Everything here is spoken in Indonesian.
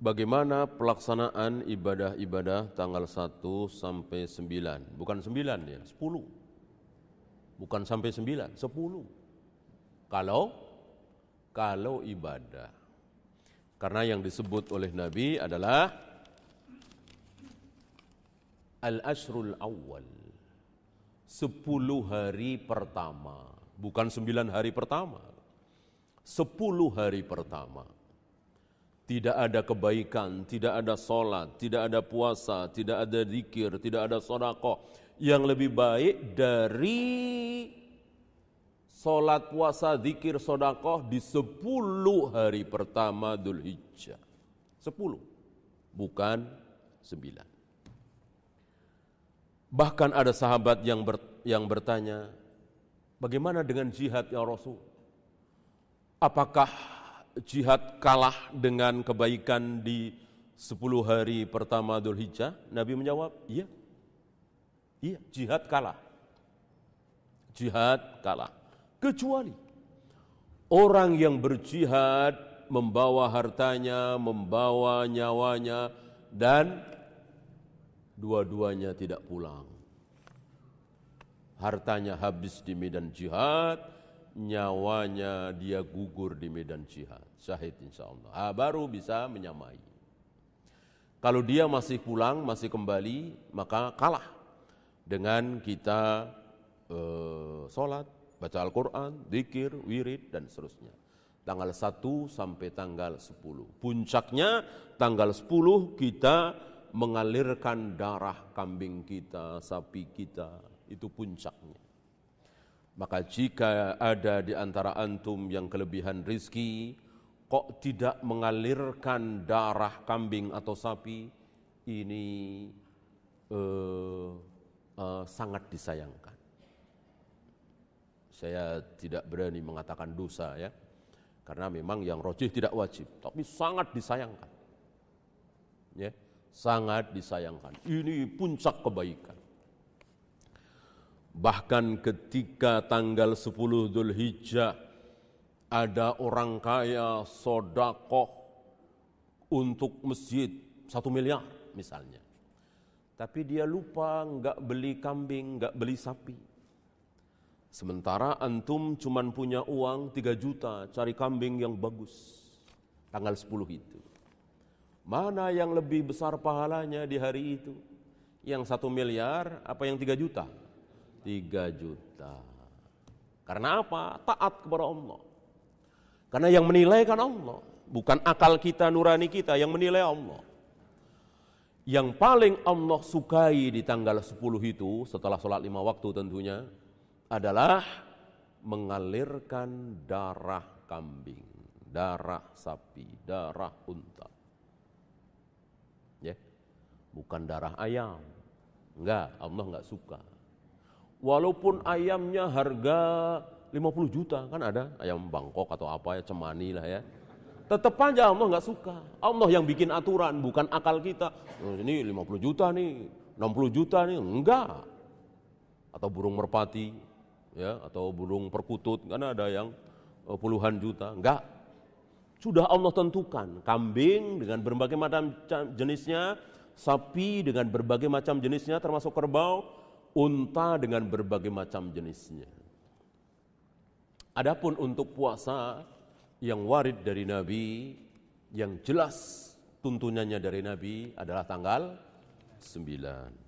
bagaimana pelaksanaan ibadah-ibadah tanggal 1 sampai 9. Bukan 9 ya, 10. Bukan sampai 9, 10. Kalau kalau ibadah. Karena yang disebut oleh Nabi adalah al asrul awal. 10 hari pertama, bukan 9 hari pertama. 10 hari pertama tidak ada kebaikan, tidak ada sholat, tidak ada puasa, tidak ada zikir, tidak ada sodako yang lebih baik dari sholat, puasa, zikir, sodako di 10 hari pertama Dhul Hijjah. 10, bukan 9. Bahkan ada sahabat yang ber, yang bertanya, bagaimana dengan jihad ya Rasul? Apakah jihad kalah dengan kebaikan di 10 hari pertama Dhul Hijjah? Nabi menjawab, iya. Iya, jihad kalah. Jihad kalah. Kecuali orang yang berjihad membawa hartanya, membawa nyawanya, dan dua-duanya tidak pulang. Hartanya habis di medan jihad, nyawanya dia gugur di medan jihad. Syahid insya Allah. Ah, baru bisa menyamai. Kalau dia masih pulang, masih kembali, maka kalah dengan kita eh, sholat, baca Al-Quran, dikir, wirid, dan seterusnya. Tanggal 1 sampai tanggal 10. Puncaknya tanggal 10 kita mengalirkan darah kambing kita, sapi kita. Itu puncaknya. Maka jika ada di antara antum yang kelebihan rizki, kok tidak mengalirkan darah kambing atau sapi, ini uh, uh, sangat disayangkan. Saya tidak berani mengatakan dosa ya, karena memang yang rojih tidak wajib, tapi sangat disayangkan. Ya, sangat disayangkan. Ini puncak kebaikan. Bahkan ketika tanggal 10 Dhul Hijjah, ada orang kaya sodakoh untuk masjid satu miliar misalnya. Tapi dia lupa nggak beli kambing, nggak beli sapi. Sementara antum cuma punya uang tiga juta, cari kambing yang bagus. Tanggal 10 itu. Mana yang lebih besar pahalanya di hari itu? Yang satu miliar, apa yang tiga juta? 3 juta. Karena apa? Taat kepada Allah. Karena yang menilai kan Allah, bukan akal kita, nurani kita yang menilai Allah. Yang paling Allah sukai di tanggal 10 itu, setelah sholat lima waktu tentunya, adalah mengalirkan darah kambing, darah sapi, darah unta. Ya, bukan darah ayam. Enggak, Allah enggak suka walaupun ayamnya harga 50 juta kan ada ayam Bangkok atau apa ya cemani lah ya tetap aja Allah nggak suka Allah yang bikin aturan bukan akal kita oh, ini 50 juta nih 60 juta nih enggak atau burung merpati ya atau burung perkutut kan ada yang e, puluhan juta enggak sudah Allah tentukan kambing dengan berbagai macam jenisnya sapi dengan berbagai macam jenisnya termasuk kerbau unta dengan berbagai macam jenisnya. Adapun untuk puasa yang warid dari Nabi, yang jelas tuntunannya dari Nabi adalah tanggal 9.